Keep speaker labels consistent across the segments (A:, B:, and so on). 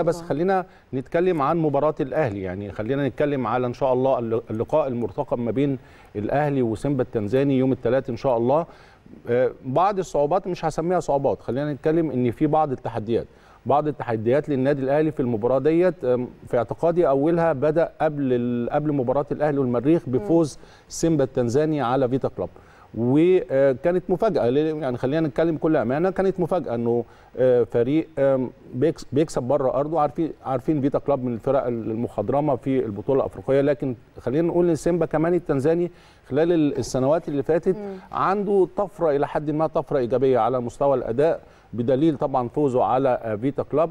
A: بس آه. خلينا نتكلم عن مباراة الأهلي يعني خلينا نتكلم على إن شاء الله اللقاء المرتقب ما بين الأهلي وسيمبا التنزاني يوم الثلاث إن شاء الله آه، بعض الصعوبات مش هسميها صعوبات خلينا نتكلم إن في بعض التحديات بعض التحديات للنادي الأهلي في المباراة ديت في اعتقادي أولها بدأ قبل قبل مباراة الأهلي والمريخ بفوز سيمبا التنزاني على فيتا كلوب وكانت مفاجاه يعني خلينا نتكلم كل امانه كانت مفاجاه انه آه، فريق بيكسب بره ارضه عارفين عارفين فيتا كلاب من الفرق المخضرمه في البطوله الافريقيه لكن خلينا نقول ان سيمبا كمان التنزاني خلال السنوات اللي فاتت عنده طفره الى حد ما طفره ايجابيه على مستوى الاداء بدليل طبعا فوزه على آه، فيتا كلاب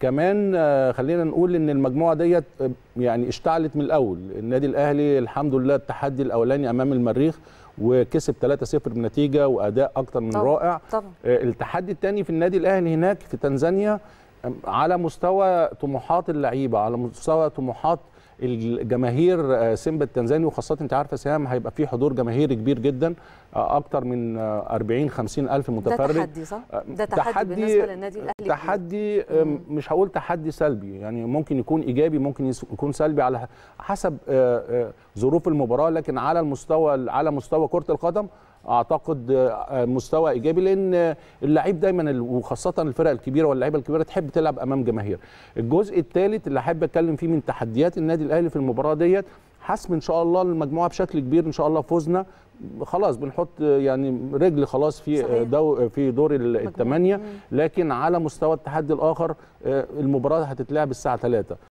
A: كمان آه، خلينا نقول ان المجموعه ديت يعني اشتعلت من الاول النادي الاهلي الحمد لله التحدي الاولاني امام المريخ وكسب 3-0 بنتيجه واداء اكتر من طبعًا. رائع طبعًا. آه، التحدي الثاني في النادي الاهلي هناك في تنزانيا على مستوى طموحات اللعيبه على مستوى طموحات الجماهير آه، سيمبا التنزاني وخاصه انت عارفه سهام هيبقى في حضور جماهيري كبير جدا آه، اكتر من 40 آه، 50 الف متفرج ده تحدي صح ده تحدي, تحدي بالنسبه للنادي الاهلي تحدي مش هقول تحدي سلبي يعني ممكن يكون ايجابي ممكن يكون سلبي على حسب ظروف المباراه لكن على المستوى على مستوى كره القدم اعتقد آه، آه، مستوى ايجابي لان اللعيب دايما وخاصه الفرق الكبيره واللعيبه الكبيره تحب تلعب امام جماهير. الجزء الثالث اللي احب اتكلم فيه من تحديات النادي الاهلي في المباراه ديت حسم ان شاء الله المجموعه بشكل كبير ان شاء الله فوزنا خلاص بنحط آه، يعني رجل خلاص في دو في دور الثمانيه لكن على مستوى التحدي الاخر المباراه هتتلعب الساعه 3